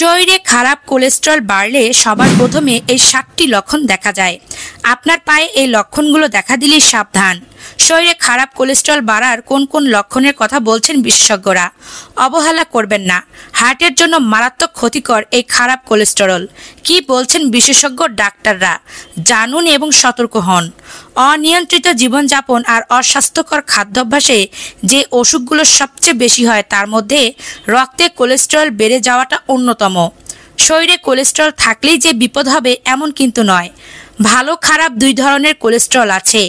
শরীরে খারাপ কোলেস্ট্রল বাড়লে সবার প্রথমে এই সাতটি লক্ষণ দেখা যায় আপনার পায়ে এই লক্ষণগুলো দেখা দিলেই সাবধান শরীরে খারাপ কোলেস্ট্রল বাড়ার কোন কোন লক্ষণের কথা বলছেন বিশেষজ্ঞরা অবহেলা করবেন না হার্টের জন্য মারাত্মক ক্ষতিকর এই খারাপ কোলেস্টেরল কি বলছেন বিশেষজ্ঞ ডাক্তাররা জানুন এবং সতর্ক হন অনিয়ন্ত্রিত জীবনযাপন আর অস্বাস্থ্যকর খাদ্যাভ্যাসে যে অসুখগুলো সবচেয়ে বেশি হয় তার মধ্যে রক্তে কোলেস্টেরল বেড়ে যাওয়াটা অন্যতম শরীরে কোলেস্টেরল থাকলেই যে বিপদ হবে এমন কিন্তু নয় ভালো খারাপ দুই ধরনের কোলেস্টেরল আছে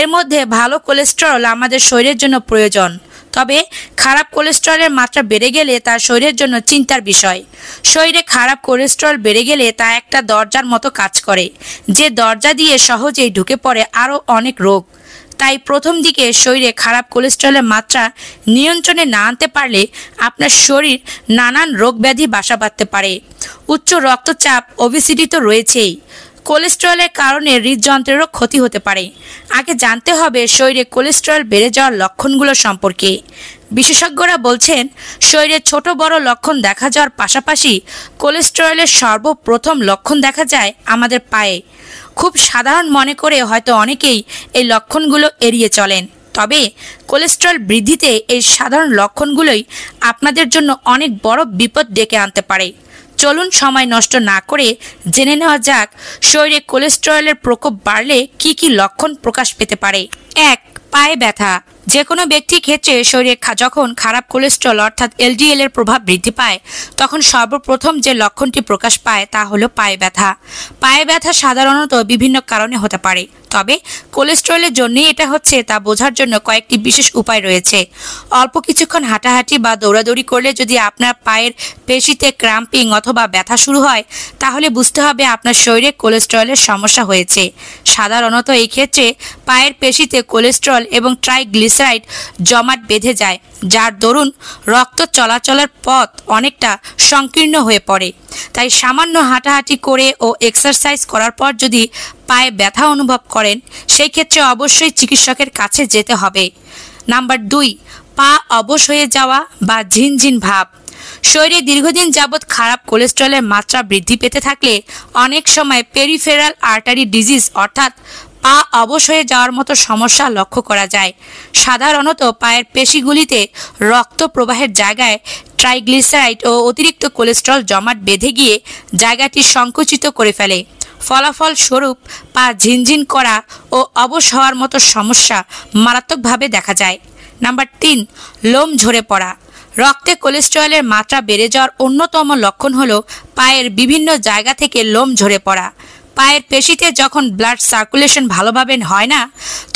এর মধ্যে ভালো কোলেস্টেরল আমাদের শরীরের জন্য প্রয়োজন তবে খারাপ কোলেস্টেরলের মাত্রা বেড়ে গেলে তা শরীরের জন্য চিন্তার বিষয় শরীরে খারাপ কোলেস্টেরল বেড়ে গেলে তা একটা দরজার মতো কাজ করে যে দরজা দিয়ে সহজেই ঢুকে পড়ে আরও অনেক রোগ তাই প্রথম দিকে শরীরে খারাপ কোলেস্টেরলের মাত্রা নিয়ন্ত্রণে না আনতে পারলে আপনার শরীর নানান রোগ ব্যাধি বাসা বাঁধতে পারে উচ্চ রক্তচাপ ওবিসিটি তো রয়েছেই কোলেস্টেরলের কারণে হৃদযন্ত্রেরও ক্ষতি হতে পারে আগে জানতে হবে শরীরে কোলেস্টেরল বেড়ে যাওয়ার লক্ষণগুলো সম্পর্কে বিশেষজ্ঞরা বলছেন শরীরে ছোট বড় লক্ষণ দেখা যাওয়ার পাশাপাশি কোলেস্টেরলের সর্বপ্রথম লক্ষণ দেখা যায় আমাদের পায়ে খুব সাধারণ মনে করে হয়তো অনেকেই এই লক্ষণগুলো এড়িয়ে চলেন তবে কোলেস্টেরল বৃদ্ধিতে এই সাধারণ লক্ষণগুলোই আপনাদের জন্য অনেক বড় বিপদ ডেকে আনতে পারে চলুন সময় নষ্ট না করে জেনে নেওয়া যাক শরীরে কোলেস্টেরলের প্রকোপ বাড়লে কি কি লক্ষণ প্রকাশ পেতে পারে এক পায়ে ব্যথা যে কোনো ব্যক্তির ক্ষেত্রে শরীরে যখন খারাপ কোলেস্ট্রল অর্থাৎ এলডিএল এর প্রভাব বৃদ্ধি পায় তখন সর্বপ্রথম যে লক্ষণটি প্রকাশ পায় তা হলো পায়ে ব্যথা পায়ে ব্যথা সাধারণত বিভিন্ন কারণে হতে পারে তবে কোলেস্টেরলের জন্য এটা হচ্ছে তা বোঝার জন্য কয়েকটি বিশেষ উপায় রয়েছে অল্প কিছুক্ষণ হাঁটাহাঁটি বা দৌড়াদৌড়ি করলে যদি আপনার পায়ের পেশিতে ক্রাম্পিং অথবা ব্যথা শুরু হয় তাহলে বুঝতে হবে আপনার শরীরে কোলেস্টেরলের সমস্যা হয়েছে সাধারণত এই ক্ষেত্রে পায়ের পেশিতে কোলেস্টেরল এবং ট্রাইগ্লিসারাইড জমাট বেঁধে যায় যার দরুন রক্ত চলাচলের পথ অনেকটা সংকীর্ণ হয়ে পড়ে তাই সামান্য হাঁটাহাঁটি করে ও এক্সারসাইজ করার পর যদি পায়ে ব্যথা অনুভব করেন সেই ক্ষেত্রে অবশ্যই চিকিৎসকের কাছে যেতে হবে নাম্বার দুই পা অবশ হয়ে যাওয়া বা ঝিনঝিন ভাব শরীরে দীর্ঘদিন যাবৎ খারাপ কোলেস্ট্রলের মাত্রা বৃদ্ধি পেতে থাকলে অনেক সময় পেরিফেরাল আর্টারি ডিজিজ অর্থাৎ পা অবশ হয়ে যাওয়ার মতো সমস্যা লক্ষ্য করা যায় সাধারণত পায়ের পেশিগুলিতে রক্ত প্রবাহের জায়গায় ট্রাইগ্লিসারাইড ও অতিরিক্ত কোলেস্ট্রল জমাট বেঁধে গিয়ে জায়গাটি সংকুচিত করে ফেলে ফলাফল স্বরূপ পা ঝিনঝিন করা ও অবশ হওয়ার মতো সমস্যা মারাত্মকভাবে দেখা যায় নাম্বার তিন লোম ঝরে পড়া রক্তে কোলেস্টেরলের মাত্রা বেড়ে যাওয়ার অন্যতম লক্ষণ হল পায়ের বিভিন্ন জায়গা থেকে লোম ঝরে পড়া পায়ের পেশিতে যখন ব্লাড সার্কুলেশন ভালোভাবে হয় না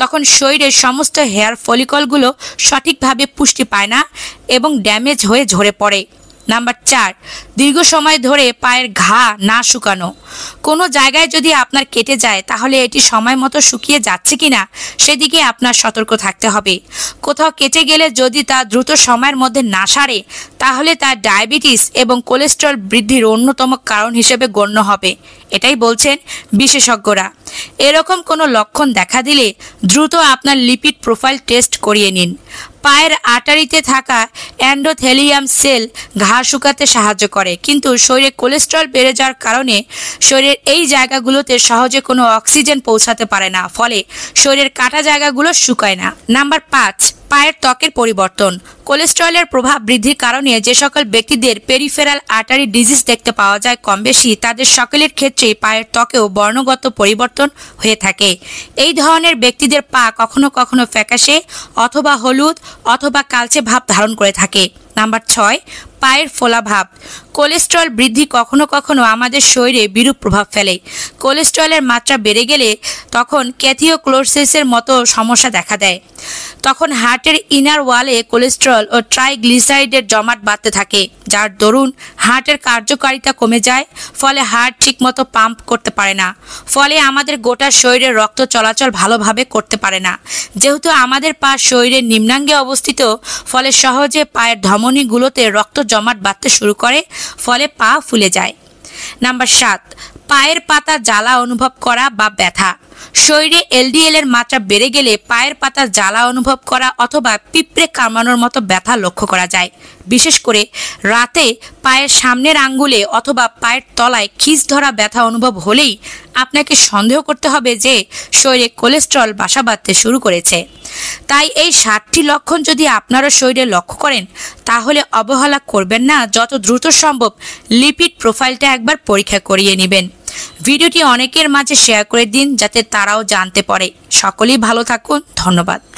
তখন শরীরের সমস্ত হেয়ার ফলিকলগুলো সঠিকভাবে পুষ্টি পায় না এবং ড্যামেজ হয়ে ঝরে পড়ে নাম্বার চার দীর্ঘ সময় ধরে পায়ের ঘা না শুকানো কোনো জায়গায় যদি আপনার কেটে যায় তাহলে এটি সময় মতো শুকিয়ে যাচ্ছে কি না সেদিকে আপনার সতর্ক থাকতে হবে কোথাও কেটে গেলে যদি তা দ্রুত সময়ের মধ্যে না সারে তাহলে তা ডায়াবেটিস এবং কোলেস্ট্রল বৃদ্ধির অন্যতম কারণ হিসেবে গণ্য হবে এটাই বলছেন বিশেষজ্ঞরা এরকম কোনো লক্ষণ দেখা দিলে দ্রুত আপনার লিপিড প্রোফাইল টেস্ট করিয়ে নিন পায়ের আটারিতে থাকা অ্যান্ডোথেলিয়াম সেল ঘা শুকাতে সাহায্য করে কিন্তু শরীরে কোলেস্ট্রল বেড়ে যাওয়ার কারণে শরীরের এই জায়গাগুলোতে সহজে কোনো অক্সিজেন পৌঁছাতে পারে না ফলে শরীরের কাটা জায়গাগুলো শুকায় না নাম্বার পাঁচ পায়ের ত্বকের পরিবর্তন কোলেস্টেরলের প্রভাব বৃদ্ধির কারণে যে সকল ব্যক্তিদের পেরিফেরাল আর্টারি ডিজিজ দেখতে পাওয়া যায় কম বেশি তাদের সকলের ক্ষেত্রে পায়ের ত্বকেও বর্ণগত পরিবর্তন হয়ে থাকে এই ধরনের ব্যক্তিদের পা কখনো কখনো ফ্যাকাশে অথবা হলুদ অথবা কালচে ভাব ধারণ করে থাকে নাম্বার ছয় পায়ের ফোলা ভাব কোলেস্ট্রল বৃদ্ধি কখনো কখনো আমাদের শরীরে বিরূপ প্রভাব ফেলে কোলেস্ট্রলের মাত্রা বেড়ে গেলে তখন ক্যাথিওক্লোরসিসের মতো সমস্যা দেখা দেয় তখন হার্টের ইনার ওয়ালে কোলেস্ট্রল ও ট্রাইগ্লিসাইডের জমাট বাড়তে থাকে যার দরুন হার্টের কার্যকারিতা কমে যায় ফলে হার্ট ঠিকমতো পাম্প করতে পারে না ফলে আমাদের গোটা শরীরে রক্ত চলাচল ভালোভাবে করতে পারে না যেহেতু আমাদের পা শরীরের নিম্নাঙ্গে অবস্থিত ফলে সহজে পায়ের ধমনীগুলোতে রক্ত জমাট বাঁধতে শুরু করে ফলে পা ফুলে যায় নাম্বার সাত পায়ের পাতা জ্বালা অনুভব করা বা ব্যথা শরীরে এলডিএল এর মাত্রা বেড়ে গেলে পায়ের পাতা জ্বালা অনুভব করা অথবা পিঁপড়ে কামড়ানোর মতো ব্যথা লক্ষ্য করা যায় বিশেষ করে রাতে পায়ের সামনের আঙ্গুলে অথবা পায়ের তলায় খিস ধরা ব্যথা অনুভব হলেই আপনাকে সন্দেহ করতে হবে যে শরীরে কোলেস্ট্রল বাসা বাঁধতে শুরু করেছে তাই এই সাতটি লক্ষণ যদি আপনারা শরীরে লক্ষ্য করেন তাহলে অবহেলা করবেন না যত দ্রুত সম্ভব লিপিড প্রোফাইলটা একবার পরীক্ষা করিয়ে নেবেন ভিডিওটি অনেকের মাঝে শেয়ার করে দিন যাতে তারাও জানতে পারে সকলেই ভালো থাকুন ধন্যবাদ